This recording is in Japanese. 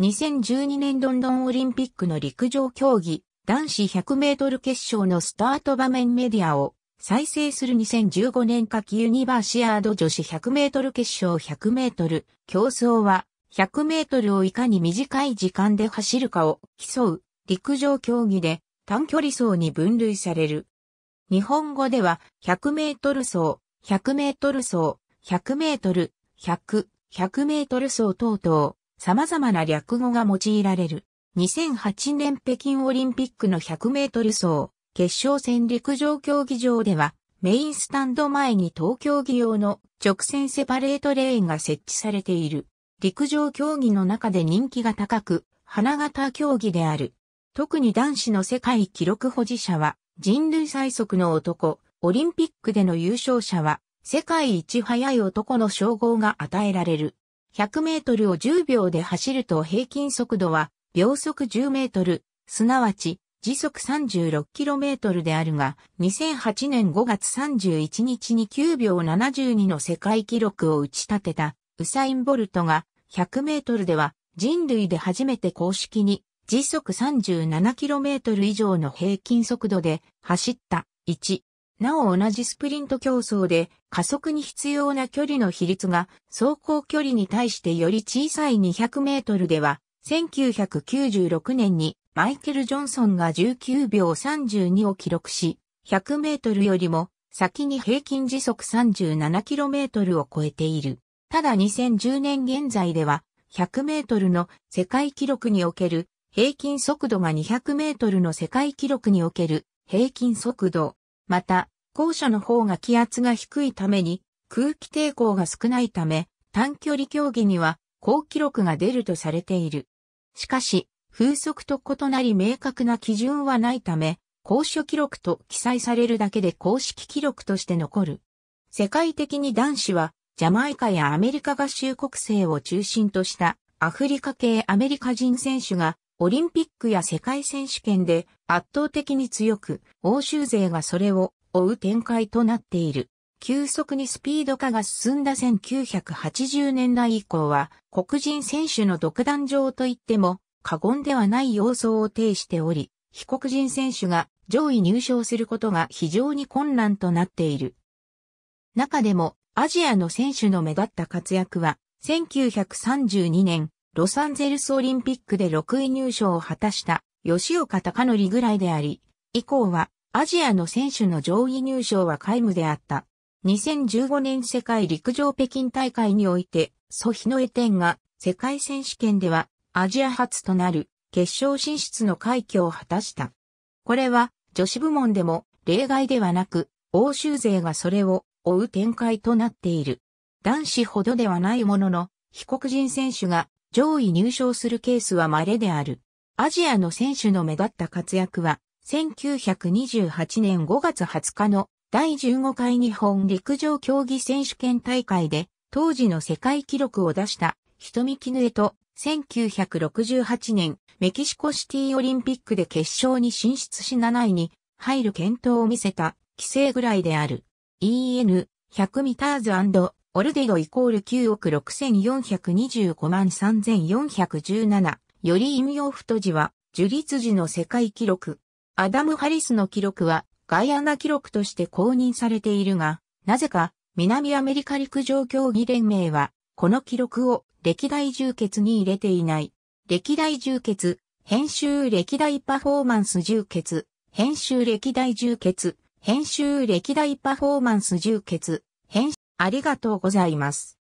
2012年ロンドンオリンピックの陸上競技男子100メートル決勝のスタート場面メディアを再生する2015年夏季ユニバーシアード女子100メートル決勝100メートル競争は100メートルをいかに短い時間で走るかを競う陸上競技で短距離走に分類される。日本語では100メートル走、100メートル走、100メートル、100、100メートル走等々様々な略語が用いられる。2008年北京オリンピックの100メートル走、決勝戦陸上競技場では、メインスタンド前に東京技用の直線セパレートレーンが設置されている。陸上競技の中で人気が高く、花形競技である。特に男子の世界記録保持者は、人類最速の男、オリンピックでの優勝者は、世界一速い男の称号が与えられる。100メートルを10秒で走ると平均速度は秒速10メートル、すなわち時速3 6トルであるが、2008年5月31日に9秒72の世界記録を打ち立てたウサイン・ボルトが100メートルでは人類で初めて公式に時速3 7トル以上の平均速度で走った1なお同じスプリント競争で加速に必要な距離の比率が走行距離に対してより小さい200メートルでは1996年にマイケル・ジョンソンが19秒32を記録し100メートルよりも先に平均時速 37km を超えている。ただ2010年現在では100メートルの世界記録における平均速度が200メートルの世界記録における平均速度また、後者の方が気圧が低いために空気抵抗が少ないため、短距離競技には高記録が出るとされている。しかし、風速と異なり明確な基準はないため、高所記録と記載されるだけで公式記録として残る。世界的に男子は、ジャマイカやアメリカ合衆国勢を中心としたアフリカ系アメリカ人選手がオリンピックや世界選手権で圧倒的に強く、欧州勢がそれを追う展開となっている。急速にスピード化が進んだ1980年代以降は、黒人選手の独壇場といっても過言ではない様相を呈しており、非黒人選手が上位入賞することが非常に困難となっている。中でも、アジアの選手の目立った活躍は、1932年、ロサンゼルスオリンピックで6位入賞を果たした吉岡隆則ぐらいであり、以降はアジアの選手の上位入賞は皆無であった。2015年世界陸上北京大会において、ソヒノエテンが世界選手権ではアジア初となる決勝進出の快挙を果たした。これは女子部門でも例外ではなく、欧州勢がそれを追う展開となっている。男子ほどではないものの、被告人選手が上位入賞するケースは稀である。アジアの選手の目立った活躍は、1928年5月20日の第15回日本陸上競技選手権大会で、当時の世界記録を出した瞳絹江と、1968年メキシコシティオリンピックで決勝に進出し7位に入る検討を見せた、規制ぐらいである。EN100 m オルディドイコール9億6425万3417。より陰陽太字は、樹立時の世界記録。アダム・ハリスの記録は、ガイアナ記録として公認されているが、なぜか、南アメリカ陸上競技連盟は、この記録を歴代充血に入れていない。歴代充血、編集歴代パフォーマンス充血、編集歴代充血、編集歴代パフォーマンス充血、編ありがとうございます。